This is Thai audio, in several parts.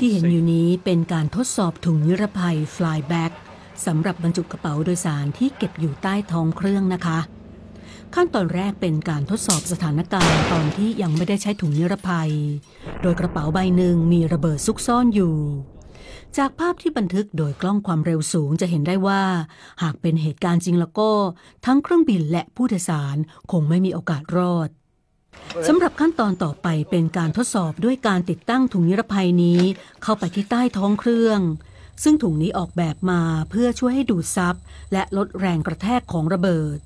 ที่เห็นอยู่นี้เป็นการทดสอบถุงนิรภัย flyback สำหรับบรรจุกระเป๋าโดยสารที่เก็บอยู่ใต้ท้องเครื่องนะคะ ขั้นตอนแรกเป็นการทดสอบสถานการณ์ตอนที่ยังไม่ได้ใช้ถุงนิรภัย โดยกระเป๋าใบหนึ่งมีระเบิดซุกซ่อนอยู่ จากภาพที่บันทึกโดยกล้องความเร็วสูงจะเห็นได้ว่า หากเป็นเหตุการณ์จริงแล้วก็ทั้งเครื่องบิน และผู้โดยสารคงไม่มีโอกาสรอดสำหรับขั้นตอนต่อไปเป็นการทดสอบด้วยการติดตั้งถุงนิรภัยนี้ เข้าไปที่ใต้ท้องเครื่อง ซึ่งถุงนี้ออกแบบมาเพื่อช่วยให้ดูดซับและลดแรงกระแทกของระเบิด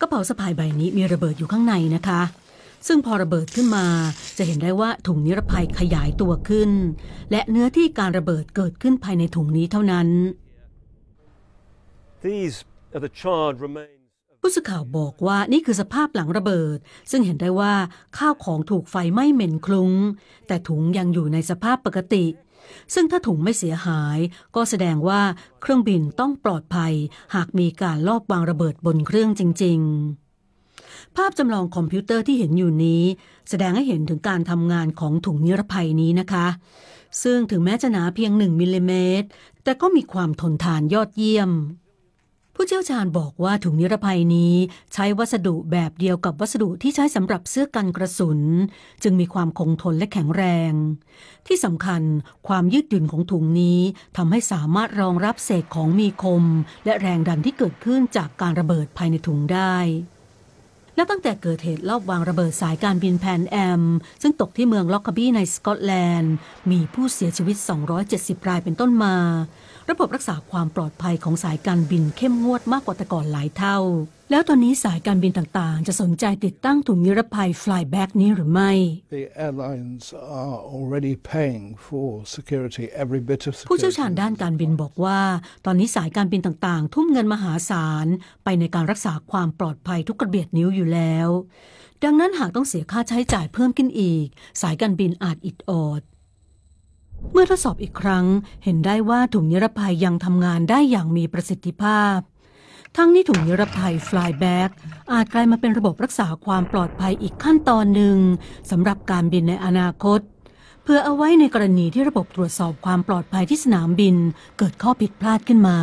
กระเป๋าสะพายใบนี้มีระเบิดอยู่ข้างในนะคะ ซึ่งพอระเบิดขึ้นมาจะเห็นได้ว่าถุงนิรภัยขยายตัวขึ้น และเนื้อที่การระเบิดเกิดขึ้นภายในถุงนี้เท่านั้น These are the charred remains ผู้สื่อข่าวบอกว่านี่คือสภาพหลังระเบิด ซึ่งเห็นได้ว่าข้าวของถูกไฟไหม้เหม็นคลุง้ง แต่ถุงยังอยู่ในสภาพปกติ ซึ่งถ้าถุงไม่เสียหายก็แสดงว่าเครื่องบินต้องปลอดภัย หากมีการลอบวางระเบิดบนเครื่องจริง ๆ ภาพจำลองคอมพิวเตอร์ที่เห็นอยู่นี้ แสดงให้เห็นถึงการทำงานของถุงนิรภัยนี้นะคะ ซึ่งถึงแม้จะหนาเพียง 1มิลลิเมตรแต่ก็มีความทนทานยอดเยี่ยมผู้เชี่ยวชาญบอกว่าถุงนิรภัยนี้ใช้วัสดุแบบเดียวกับวัสดุที่ใช้สำหรับเสื้อกันกระสุน จึงมีความคงทนและแข็งแรง ที่สำคัญความยืดหยุ่นของถุงนี้ทำให้สามารถรองรับเศษของมีคมและแรงดันที่เกิดขึ้นจากการระเบิดภายในถุงได้และตั้งแต่เกิดเหตุรอบวางระเบิดสายการบินแพนแอม ซึ่งตกที่เมืองล็อกคาบี้ในสกอตแลนด์ มีผู้เสียชีวิต 270 รายเป็นต้นมา ระบบรักษาความปลอดภัยของสายการบินเข้มงวดมากกว่าแต่ก่อนหลายเท่าแล้วตอนนี้สายการบินต่างๆ จะสนใจติดตั้งถุงนิรภัย flyback นี้หรือไม่ ผู้เชี่ยวชาญด้านการบินบอกว่า ตอนนี้สายการบินต่างๆ ทุ่มเงินมหาศาลไปในการรักษาความปลอดภัยทุกกระเบียดนิ้วอยู่แล้ว ดังนั้นหากต้องเสียค่าใช้จ่ายเพิ่มขึ้นอีก สายการบินอาจอิดออดเมื่อทดสอบอีกครั้ง เห็นได้ว่าถุงนิรภัยยังทำงานได้อย่างมีประสิทธิภาพทั้งนี้ถุงนิรภัย Flyback อาจกลายมาเป็นระบบรักษาความปลอดภัยอีกขั้นตอนหนึ่งสำหรับการบินในอนาคต เพื่อเอาไว้ในกรณีที่ระบบตรวจสอบความปลอดภัยที่สนามบินเกิดข้อผิดพลาดขึ้นมา